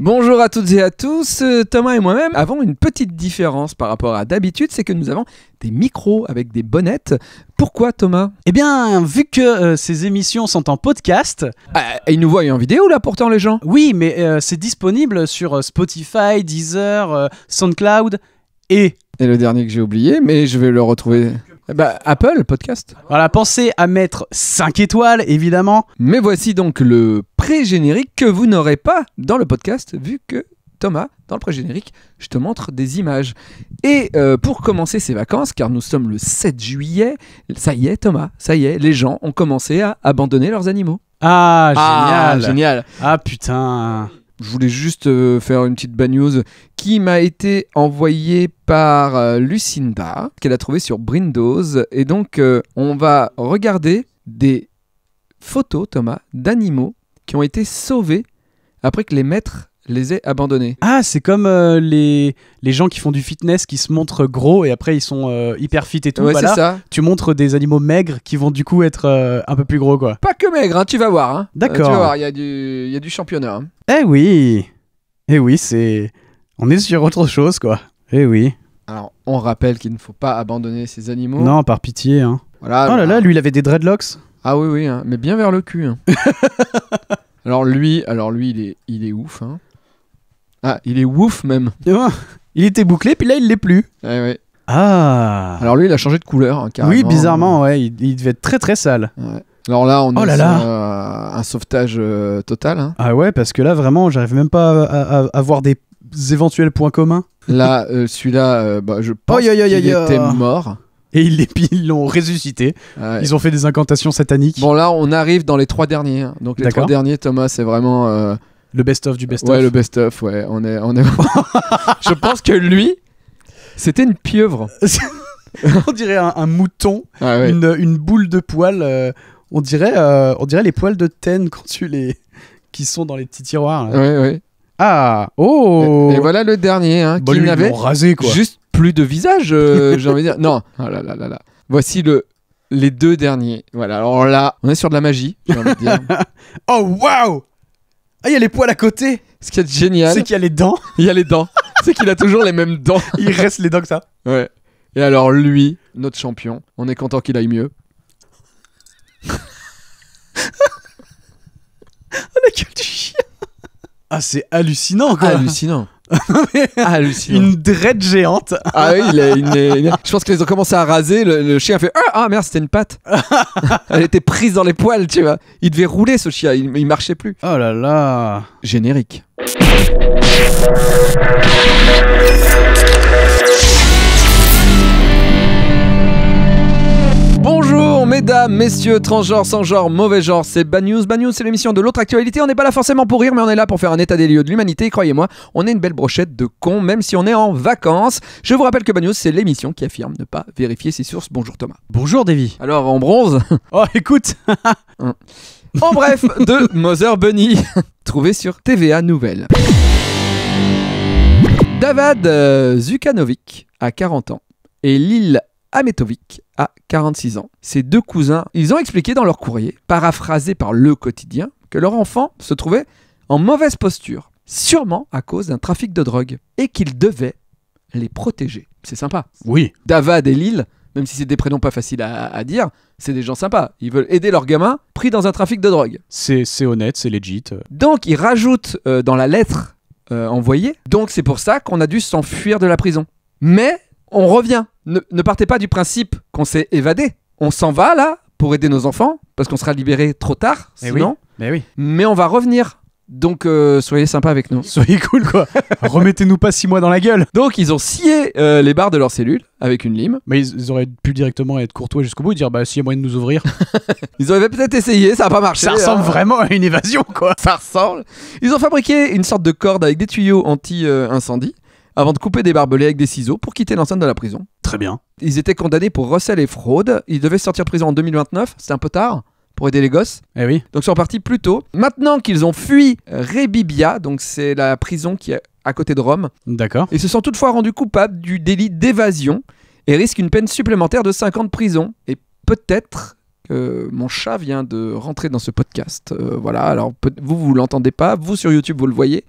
Bonjour à toutes et à tous, euh, Thomas et moi-même avons une petite différence par rapport à d'habitude, c'est que nous avons des micros avec des bonnettes. Pourquoi Thomas Eh bien, vu que euh, ces émissions sont en podcast... Euh, ils nous voient en vidéo là pourtant les gens Oui, mais euh, c'est disponible sur Spotify, Deezer, SoundCloud et... Et le dernier que j'ai oublié, mais je vais le retrouver. Eh ben, Apple Podcast. Voilà, pensez à mettre 5 étoiles, évidemment. Mais voici donc le pré-générique que vous n'aurez pas dans le podcast, vu que Thomas, dans le pré-générique, je te montre des images. Et euh, pour commencer ces vacances, car nous sommes le 7 juillet, ça y est Thomas, ça y est, les gens ont commencé à abandonner leurs animaux. Ah, ah génial Ah, génial. Ah, putain je voulais juste euh, faire une petite bad news qui m'a été envoyée par euh, Lucinda, qu'elle a trouvée sur Brindos. Et donc, euh, on va regarder des photos, Thomas, d'animaux qui ont été sauvés après que les maîtres les ai abandonnés. Ah, c'est comme euh, les, les gens qui font du fitness, qui se montrent gros et après ils sont euh, hyper fit et tout. Ouais, bah c'est ça. Tu montres des animaux maigres qui vont du coup être euh, un peu plus gros, quoi. Pas que maigres, hein, tu vas voir. D'accord. Hein. tu vas voir, il y, a du- il y a du championnat. Hein. Eh oui Eh oui, c'est. On est sur autre chose, quoi. Eh oui. Alors, on rappelle qu'il ne faut pas abandonner ces animaux. Non, par pitié, hein. Voilà. oh là là, bah. lui, il avait des dreadlocks. Ah oui, oui, mais bien vers le cul. alors lui, alors lui, il est, il est ouf. hein. Ah, il est ouf même. il était bouclé, puis là, il l'est plus. Ah, ah. Alors lui, il a changé de couleur, hein, carrément. Oui, bizarrement, ouais, il, devait être très très sale. Alors là, on oh est a euh, un sauvetage euh, total. Hein. Ah ouais, parce que là, vraiment, j'arrive même pas à, à, voir des éventuels points communs. Là, euh, celui-là, bah, je pense qu'il était mort. Et ils l'ont ressuscité. Ils ont fait des incantations sataniques. Bon, là, on arrive dans les trois derniers. Hein. Donc les trois derniers, Thomas, c'est vraiment le best-of du best-of. Ouais, le best-of, ouais. On est, on est... je pense que lui, c'était une pieuvre. on dirait un, mouton, ah une, une, boule de poils. Euh, on, dirait, euh, on dirait les poils de ten quand tu les... qui sont dans les petits tiroirs. Là. Ouais, ouais. Ah, oh Et, voilà le dernier, hein, bon, qui n'avait juste plus de visage, euh, j'ai envie de dire. Non, oh là là là là. Voici le, les deux derniers. Voilà, alors là, on est sur de la magie, j'ai envie de dire. oh, waouh ah, il y a les poils à côté Ce qui est génial, C'est qu'il y a les dents. il y a les dents. c'est qu'il a toujours les mêmes dents. Il reste les dents que ça. Ouais. Et alors lui, notre champion, on est content qu'il aille mieux. Ah, la gueule du chien Ah, c'est hallucinant quoi. Hallucinant. Ah, une drette géante. Ah oui, il a une- je pense qu'ils ont commencé à raser. Le, chien a fait ah, ah, merde, c'était une patte. Elle était prise dans les poils, tu vois. Il devait rouler ce chien, il, il marchait plus. Oh là là. Générique. messieurs, transgenres, sans genre, mauvais genre, c'est Bad News. Bad News, c'est l'émission de l'autre actualité. On n'est pas là forcément pour rire, mais on est là pour faire un état des lieux de l'humanité. Croyez-moi, on est une belle brochette de cons, même si on est en vacances. Je vous rappelle que Bad News, c'est l'émission qui affirme ne pas vérifier ses sources. Bonjour Thomas. Bonjour Davy. Alors, en bronze Oh, écoute hein. En bref, de Mother Bunny, trouvé sur TVA Nouvelle. Davad euh, Zukanovic à 40 ans et l'île... Ametovic à 46 ans. Ses deux cousins, ils ont expliqué dans leur courrier, paraphrasé par Le Quotidien, que leur enfant se trouvait en mauvaise posture, sûrement à cause d'un trafic de drogue, et qu'il devait les protéger. C'est sympa. Oui. Davad et Lille, même si c'est des prénoms pas faciles à, dire, c'est des gens sympas. Ils veulent aider leur gamin pris dans un trafic de drogue. C'est honnête, c'est legit. Donc ils rajoutent euh, dans la lettre euh, envoyée, donc c'est pour ça qu'on a dû s'enfuir de la prison. Mais on revient ne, partez pas du principe qu'on s'est évadé. On s'en va là pour aider nos enfants, parce qu'on sera libéré trop tard, eh sinon. Mais eh oui. Mais, on va revenir. Donc euh, soyez sympa avec nous. Soyez cool quoi. Remettez-nous pas six mois dans la gueule. Donc ils ont scié euh, les barres de leur cellule avec une lime. Mais ils, auraient pu directement être courtois jusqu'au bout et dire bah s'il y a moyen de nous ouvrir. ils auraient peut-être essayé, ça n'a pas marché. Ça hein. ressemble vraiment à une évasion quoi. Ça ressemble. Ils ont fabriqué une sorte de corde avec des tuyaux anti-incendie. Euh, avant de couper des barbelés avec des ciseaux pour quitter l'enceinte de la prison. Très bien. Ils étaient condamnés pour recel et fraude. Ils devaient sortir de prison en 2029. C'est un peu tard pour aider les gosses. Eh oui. Donc ils sont partis plus tôt. Maintenant qu'ils ont fui Rebibia, donc c'est la prison qui est à côté de Rome. D'accord. Ils se sont toutefois rendus coupables du délit d'évasion et risquent une peine supplémentaire de 5 ans de prison. Et peut-être que mon chat vient de rentrer dans ce podcast. Euh, voilà, alors vous, vous l'entendez pas, vous sur YouTube, vous le voyez.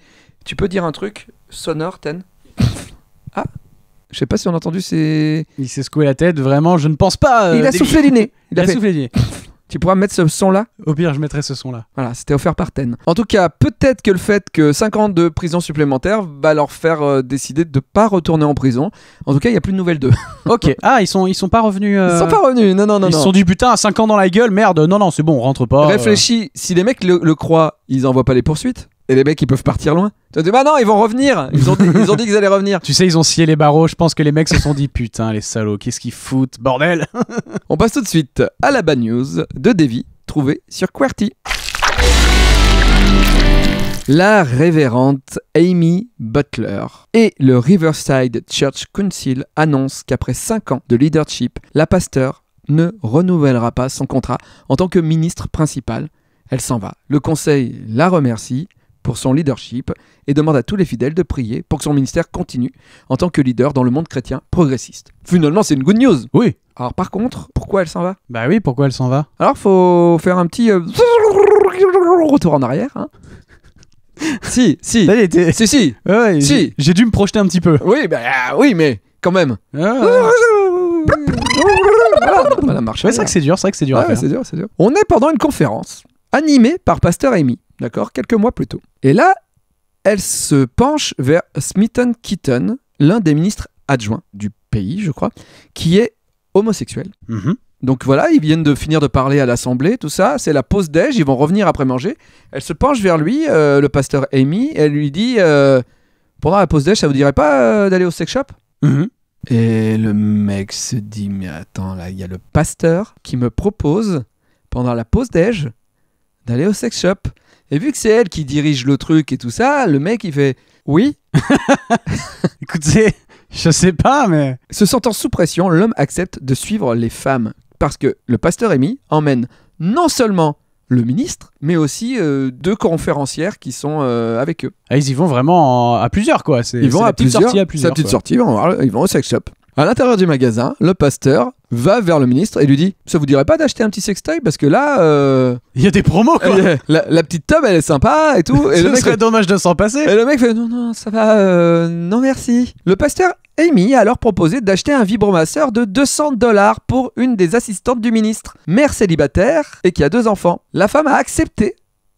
Tu peux dire un truc sonore, Ten ah, je sais pas si on a entendu c'est Il s'est secoué la tête, vraiment, je ne pense pas. Euh, il a soufflé du nez. Il, a, soufflé du nez. Tu pourras mettre ce son-là Au pire, je mettrai ce son-là. Voilà, c'était offert par Ten. En tout cas, peut-être que le fait que 5 ans de prison supplémentaire va leur faire euh, décider de ne pas retourner en prison. En tout cas, il n'y a plus de nouvelles d'eux. ok. Ah, ils sont, ils sont pas revenus. Ils sont euh, pas revenus, non, non, non. Ils sont dit putain, 5 ans dans la gueule, merde, non, non, c'est bon, on rentre pas. Réfléchis, si les mecs le, le croient, ils envoient pas les poursuites et les mecs, ils peuvent partir loin. Tu bah non, ils vont revenir. Ils ont dit, ont dit qu'ils allaient revenir. Tu sais, ils ont scié les barreaux. Je pense que les mecs se sont dit, putain, les salauds, qu'est-ce qu'ils foutent, bordel On passe tout de suite à la bad news de Davy, trouvée sur QWERTY. La révérente Amy Butler et le Riverside Church Council annoncent qu'après 5 ans de leadership, la pasteur ne renouvellera pas son contrat en tant que ministre principal. Elle s'en va. Le conseil la remercie pour son leadership et demande à tous les fidèles de prier pour que son ministère continue en tant que leader dans le monde chrétien progressiste. Finalement, c'est une good news. Oui. Alors par contre, pourquoi elle s'en va Bah oui, pourquoi elle s'en va Alors faut faire un petit euh, retour en arrière. Hein si, si. Si, si. j'ai- dû me projeter un petit peu. Oui, bah oui, mais quand même. Ah. Voilà, c'est vrai que c'est dur, c'est vrai que c'est dur Ouais, dur, c'est dur. On est pendant une conférence animée par Pasteur Amy d'accord Quelques mois plus tôt. Et là, elle se penche vers Smitten Keaton, l'un des ministres adjoints du pays, je crois, qui est homosexuel. Mm-hmm. Donc voilà, ils viennent de finir de parler à l'Assemblée, tout ça, c'est la pause déj, ils vont revenir après manger. Elle se penche vers lui, euh, le pasteur Amy, elle lui dit euh, Pendant la pause déj, ça vous dirait pas euh, d'aller au sex shop mm-hmm. Et le mec se dit Mais attends, là, il y a le pasteur qui me propose, pendant la pause déj, d'aller au sex shop. Et vu que c'est elle qui dirige le truc et tout ça, le mec il fait oui. Écoutez, je sais pas, mais. Se sentant sous pression, l'homme accepte de suivre les femmes parce que le pasteur Amy emmène non seulement le ministre, mais aussi euh, deux conférencières qui sont euh, avec eux. Ah, ils y vont vraiment à plusieurs, quoi. Ils vont à plusieurs, à plusieurs. sortie, ils vont au sex shop. À l'intérieur du magasin, le pasteur va vers le ministre et lui dit Ça vous dirait pas d'acheter un petit sextoy Parce que là. Euh, Il y a des promos quoi la, petite tome elle est sympa et tout. Et le mec serait dommage de s'en passer Et le mec fait Non, non, ça va, euh, non merci. Le pasteur Amy a alors proposé d'acheter un vibromasseur de 200 dollars pour une des assistantes du ministre, mère célibataire et qui a deux enfants. La femme a accepté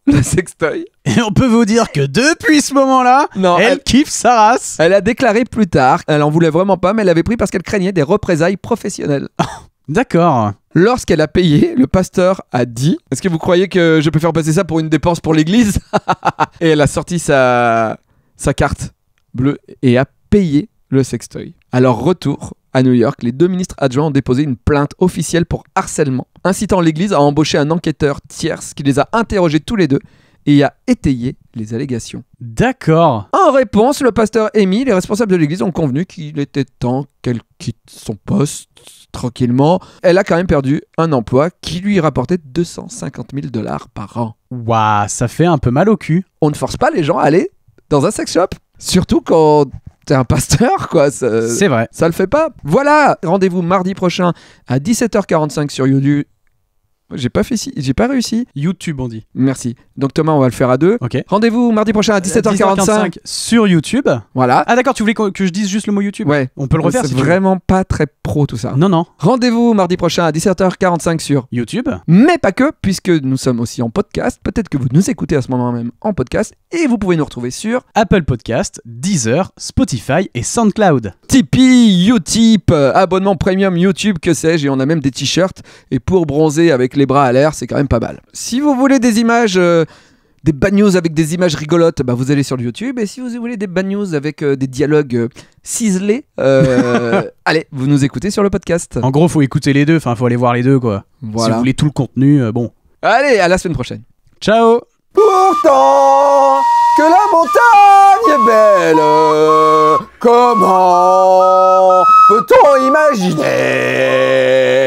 le sextoy. Et on peut vous dire que depuis ce moment-là, elle, kiffe sa race. Elle a déclaré plus tard, elle en voulait vraiment pas, mais elle l'avait pris parce qu'elle craignait des représailles professionnelles. D'accord. Lorsqu'elle a payé, le pasteur a dit Est-ce que vous croyez que je peux faire passer ça pour une dépense pour l'église Et elle a sorti sa, sa carte bleue et a payé le sextoy. Alors retour à New York, les deux ministres adjoints ont déposé une plainte officielle pour harcèlement, incitant l'Église à embaucher un enquêteur tierce qui les a interrogés tous les deux et a étayé les allégations. D'accord. En réponse, le pasteur Amy, les responsables de l'église ont convenu qu'il était temps qu'elle quitte son poste tranquillement. Elle a quand même perdu un emploi qui lui rapportait 250 000 dollars par an. Waouh, ça fait un peu mal au cul. On ne force pas les gens à aller dans un sex shop. Surtout quand t'es un pasteur, quoi. C'est vrai. Ça le fait pas. Voilà, rendez-vous mardi prochain à 17h45 sur yodu. J'ai pas fait si, j'ai pas réussi. YouTube, on dit. Merci. Donc Thomas, on va le faire à deux. Ok. Rendez-vous mardi prochain à 17h45, euh, sur YouTube. Voilà. Ah d'accord, tu voulais que je dise juste le mot YouTube. Ouais. On peut le refaire. C'est vraiment pas très pro tout ça. Non non. Rendez-vous mardi prochain à 17h45 sur YouTube. Mais pas que, puisque nous sommes aussi en podcast. Peut-être que vous nous écoutez à ce moment même en podcast et vous pouvez nous retrouver sur Apple Podcast, Deezer, Spotify et SoundCloud. Tipeee, Utip, euh, abonnement premium YouTube, que sais-je, et on a même des t-shirts. Et pour bronzer avec les les bras à l'air, c'est quand même pas mal. Si vous voulez des images euh, des bad news avec des images rigolotes, bah vous allez sur YouTube. Et si vous voulez des bad news avec euh, des dialogues euh, ciselés, allez, vous nous écoutez sur le podcast. En gros, faut écouter les deux. Enfin, faut aller voir les deux, quoi. Si vous voulez tout le contenu, bon. Allez, à la semaine prochaine. Ciao. Pourtant que la montagne est belle, comment peut-on imaginer?